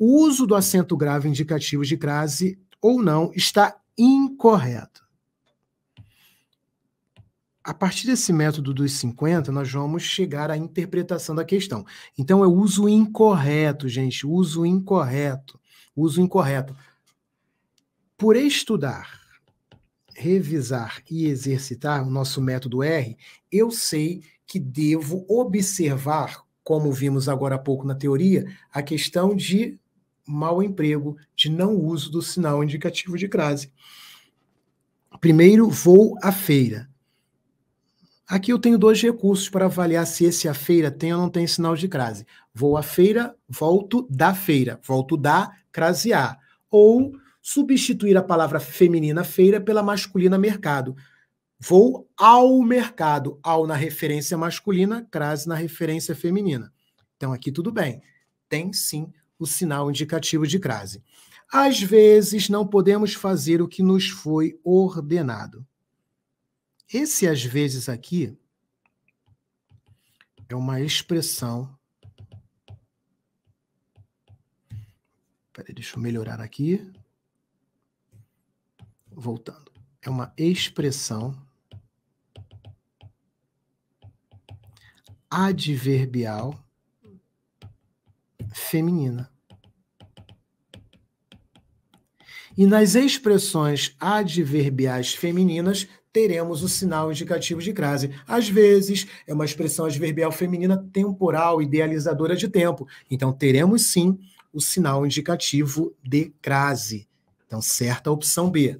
o uso do acento grave indicativo de crase ou não está incorreto. A partir desse método dos 50, nós vamos chegar à interpretação da questão. Então, é uso incorreto, gente, uso incorreto, uso incorreto. Por estudar, revisar e exercitar o nosso método R, eu sei que devo observar, como vimos agora há pouco na teoria, a questão de mau emprego, de não uso do sinal indicativo de crase. Primeiro, vou à feira. Aqui eu tenho dois recursos para avaliar se esse a feira tem ou não tem sinal de crase. Vou à feira, volto da feira, volto da crasear. Ou substituir a palavra feminina feira pela masculina mercado. Vou ao mercado, ao na referência masculina, crase na referência feminina. Então aqui tudo bem. Tem sim o sinal indicativo de crase. Às vezes não podemos fazer o que nos foi ordenado. Esse às vezes aqui é uma expressão. Peraí, deixa eu melhorar aqui. Voltando. É uma expressão adverbial feminina. E nas expressões adverbiais femininas, teremos o sinal indicativo de crase. Às vezes, é uma expressão adverbial feminina temporal, idealizadora de tempo. Então, teremos sim o sinal indicativo de crase. Então, certa a opção B.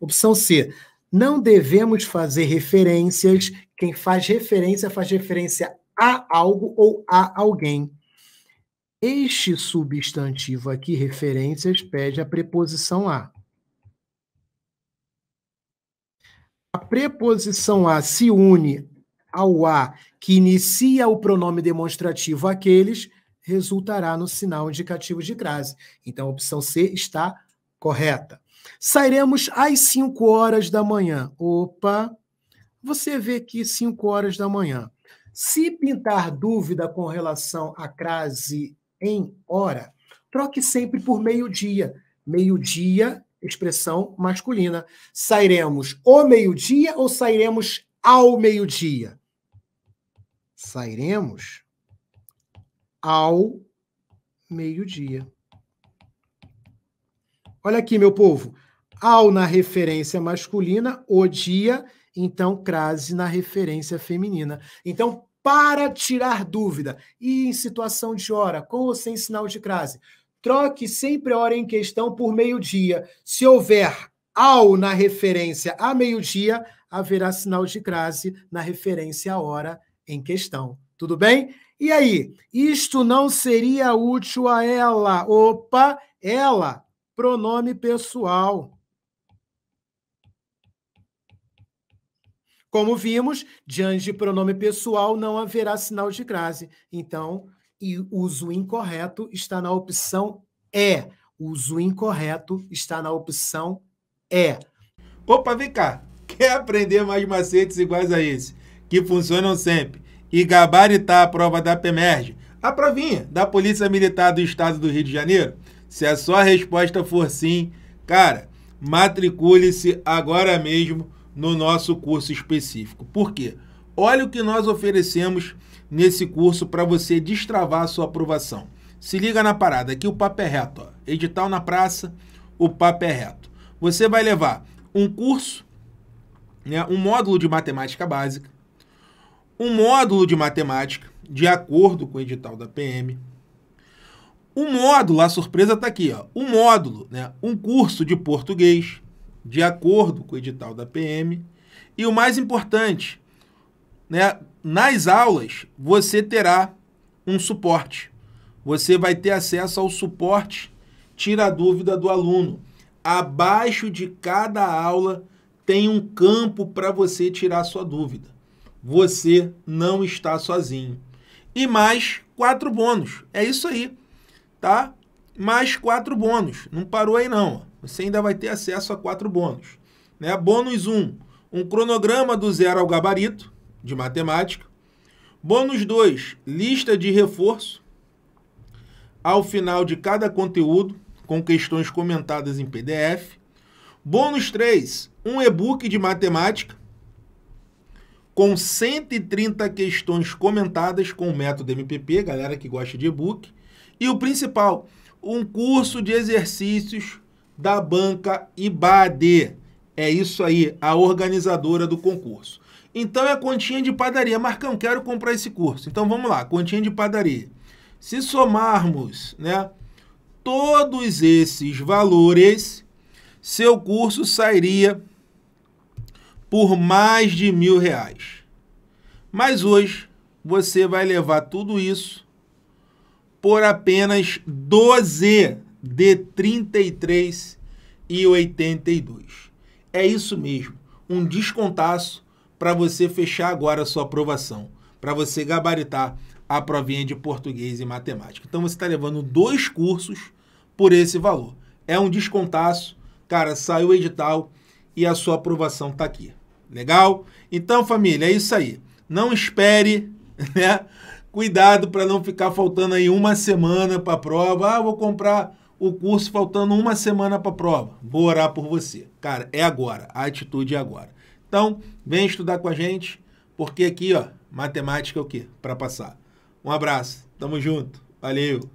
Opção C. Não devemos fazer referências. Quem faz referência faz referência a algo ou a alguém. Este substantivo aqui, referências, pede a preposição a. A preposição a se une ao a que inicia o pronome demonstrativo aqueles, resultará no sinal indicativo de crase. Então, a opção C está correta. Sairemos às 5 horas da manhã. Opa! Você vê que 5 horas da manhã. Se pintar dúvida com relação à crase em hora. Troque sempre por meio-dia. Meio-dia, expressão masculina. Sairemos o meio-dia ou sairemos ao meio-dia? Sairemos ao meio-dia. Olha aqui, meu povo. Ao na referência masculina, o dia, então crase na referência feminina. Então, para tirar dúvida. E em situação de hora, com ou sem sinal de crase, troque sempre a hora em questão por meio-dia. Se houver ao na referência a meio-dia, haverá sinal de crase na referência à hora em questão. Tudo bem? E aí, isto não seria útil a ela? Opa, ela, pronome pessoal. Como vimos, diante de pronome pessoal não haverá sinal de crase. Então, e uso incorreto está na opção E. Uso incorreto está na opção E. Opa, vem cá. Quer aprender mais macetes iguais a esse, que funcionam sempre, e gabaritar a prova da PEMERG, a provinha da Polícia Militar do Estado do Rio de Janeiro? Se a sua resposta for sim, cara, matricule-se agora mesmo no nosso curso específico. Por quê? Olha o que nós oferecemos nesse curso para você destravar a sua aprovação. Se liga na parada, aqui o papo é reto. Ó. Edital na praça, o papo é reto. Você vai levar um curso, né, um módulo de matemática básica, um módulo de matemática, de acordo com o edital da PM, um módulo, a surpresa está aqui, ó, um módulo, né, um curso de português, de acordo com o edital da PM. E o mais importante, né, nas aulas você terá um suporte. Você vai ter acesso ao suporte Tira a Dúvida do Aluno. Abaixo de cada aula tem um campo para você tirar sua dúvida. Você não está sozinho. E mais quatro bônus. É isso aí, tá? Mais quatro bônus. Não parou aí não você ainda vai ter acesso a quatro bônus. Né? Bônus 1, um, um cronograma do zero ao gabarito de matemática. Bônus 2, lista de reforço ao final de cada conteúdo, com questões comentadas em PDF. Bônus 3, um e-book de matemática com 130 questões comentadas com o método MPP, galera que gosta de e-book. E o principal, um curso de exercícios da banca IBADE É isso aí, a organizadora do concurso. Então é a continha de padaria. Marcão, quero comprar esse curso. Então vamos lá, continha de padaria. Se somarmos, né, todos esses valores, seu curso sairia por mais de mil reais. Mas hoje você vai levar tudo isso por apenas 12 de e 33,82. É isso mesmo, um descontaço para você fechar agora a sua aprovação, para você gabaritar a provinha de português e matemática. Então você está levando dois cursos por esse valor. É um descontaço, cara, saiu o edital e a sua aprovação está aqui. Legal? Então, família, é isso aí. Não espere, né? Cuidado para não ficar faltando aí uma semana para a prova. Ah, vou comprar o curso faltando uma semana para a prova. Vou orar por você. Cara, é agora. A atitude é agora. Então, vem estudar com a gente, porque aqui, ó, matemática é o quê? Para passar. Um abraço. Tamo junto. Valeu.